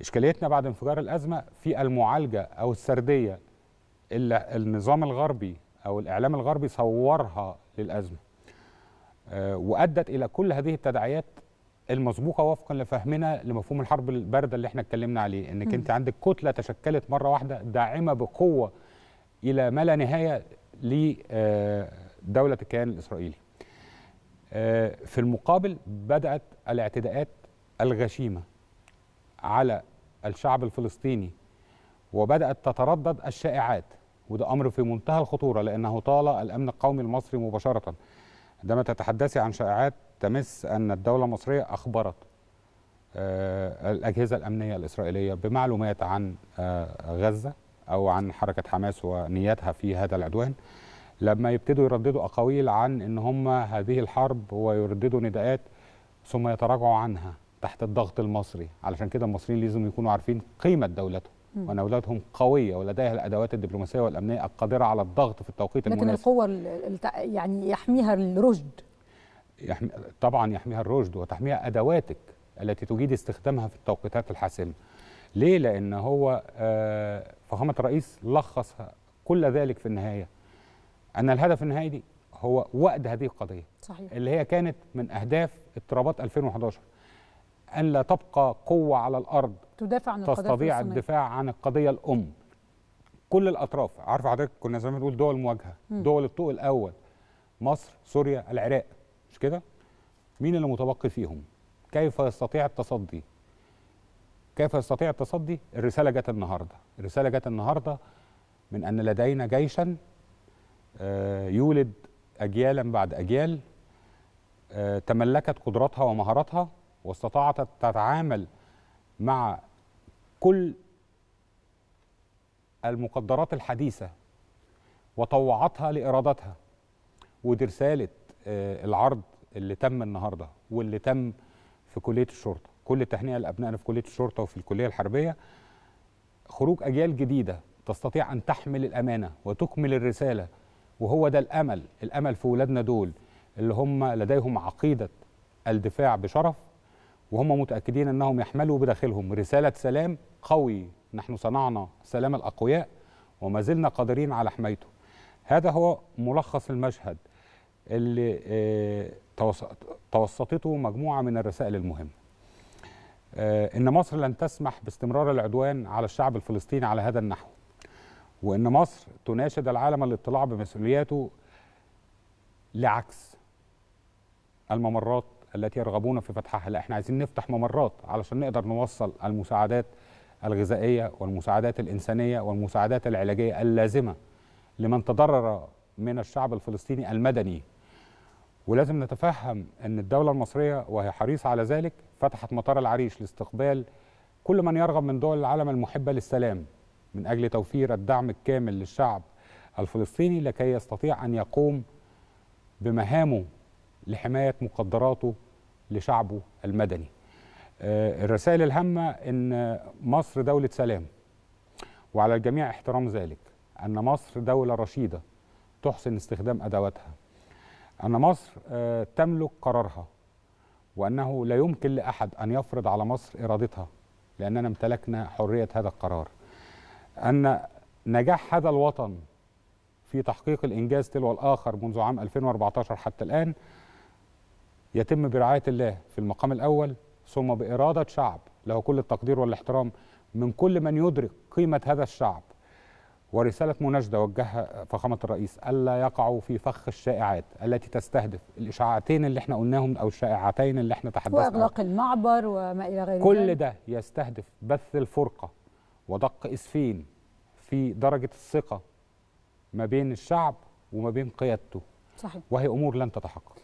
إشكاليتنا بعد انفجار الأزمة في المعالجة أو السردية اللي النظام الغربي أو الإعلام الغربي صورها للأزمة آه، وأدت إلى كل هذه التداعيات المسبوقة وفقا لفهمنا لمفهوم الحرب الباردة اللي احنا اتكلمنا عليه إنك أنت عندك كتلة تشكلت مرة واحدة داعمة بقوة إلى ما لا نهاية لدولة آه، الكيان الإسرائيلي آه، في المقابل بدأت الاعتداءات الغشيمة على الشعب الفلسطيني وبدأت تتردد الشائعات وده أمر في منتهى الخطورة لأنه طال الأمن القومي المصري مباشرة عندما تتحدثي عن شائعات تمس أن الدولة المصرية أخبرت آه، الأجهزة الأمنية الإسرائيلية بمعلومات عن آه، غزة أو عن حركة حماس ونياتها في هذا العدوان لما يبتدوا يرددوا أقاويل عن أن هم هذه الحرب ويرددوا نداءات ثم يتراجعوا عنها تحت الضغط المصري علشان كده المصريين لازم يكونوا عارفين قيمه دولتهم وان اولادهم قويه ولديها الادوات الدبلوماسيه والامنيه القادره على الضغط في التوقيت لكن المناسب لكن القوه يعني يحميها الرشد يحمي طبعا يحميها الرشد وتحميها ادواتك التي تجيد استخدامها في التوقيتات الحاسمه ليه لان هو آه، فخامه الرئيس لخص كل ذلك في النهايه ان الهدف النهائي دي هو وأد هذه القضيه صحيح. اللي هي كانت من اهداف اضطرابات 2011 أن لا تبقى قوة على الأرض تدافع عن تستطيع الدفاع عن القضية الأم كل الأطراف عارف حضرتك كنا زي ما بنقول دول مواجهة دول الطوق الأول مصر سوريا العراق مش كده مين اللي متبقي فيهم كيف يستطيع التصدي كيف يستطيع التصدي الرسالة جت النهاردة الرسالة جت النهاردة من أن لدينا جيشا آه، يولد أجيالا بعد أجيال آه، تملكت قدراتها ومهاراتها واستطاعت تتعامل مع كل المقدرات الحديثة وطوعتها لإرادتها ودي رسالة آه، العرض اللي تم النهاردة واللي تم في كلية الشرطة كل التهنئة لأبنائنا في كلية الشرطة وفي الكلية الحربية خروج أجيال جديدة تستطيع أن تحمل الأمانة وتكمل الرسالة وهو ده الأمل الأمل في ولادنا دول اللي هم لديهم عقيدة الدفاع بشرف وهم متأكدين أنهم يحملوا بداخلهم رسالة سلام قوي نحن صنعنا سلام الأقوياء وما زلنا قادرين على حمايته هذا هو ملخص المشهد اللي آه، توسطته مجموعة من الرسائل المهمة آه، إن مصر لن تسمح باستمرار العدوان على الشعب الفلسطيني على هذا النحو وإن مصر تناشد العالم الاطلاع بمسؤولياته لعكس الممرات التي يرغبون في فتحها لا احنا عايزين نفتح ممرات علشان نقدر نوصل المساعدات الغذائيه والمساعدات الانسانيه والمساعدات العلاجيه اللازمه لمن تضرر من الشعب الفلسطيني المدني ولازم نتفهم ان الدوله المصريه وهي حريصه على ذلك فتحت مطار العريش لاستقبال كل من يرغب من دول العالم المحبه للسلام من اجل توفير الدعم الكامل للشعب الفلسطيني لكي يستطيع ان يقوم بمهامه لحمايه مقدراته لشعبه المدني آه، الرسائل الهامة أن مصر دولة سلام وعلى الجميع احترام ذلك أن مصر دولة رشيدة تحسن استخدام أدواتها أن مصر آه، تملك قرارها وأنه لا يمكن لأحد أن يفرض على مصر إرادتها لأننا امتلكنا حرية هذا القرار أن نجاح هذا الوطن في تحقيق الإنجاز تلو الآخر منذ عام 2014 حتى الآن يتم برعاية الله في المقام الأول ثم بإرادة شعب له كل التقدير والاحترام من كل من يدرك قيمة هذا الشعب ورسالة مناشدة وجهها فخامة الرئيس ألا يقعوا في فخ الشائعات التي تستهدف الإشاعتين اللي احنا قلناهم أو الشائعتين اللي احنا تحدثنا وإغلاق المعبر وما إلى غير كل ده يستهدف بث الفرقة ودق إسفين في درجة الثقة ما بين الشعب وما بين قيادته صحيح. وهي أمور لن تتحقق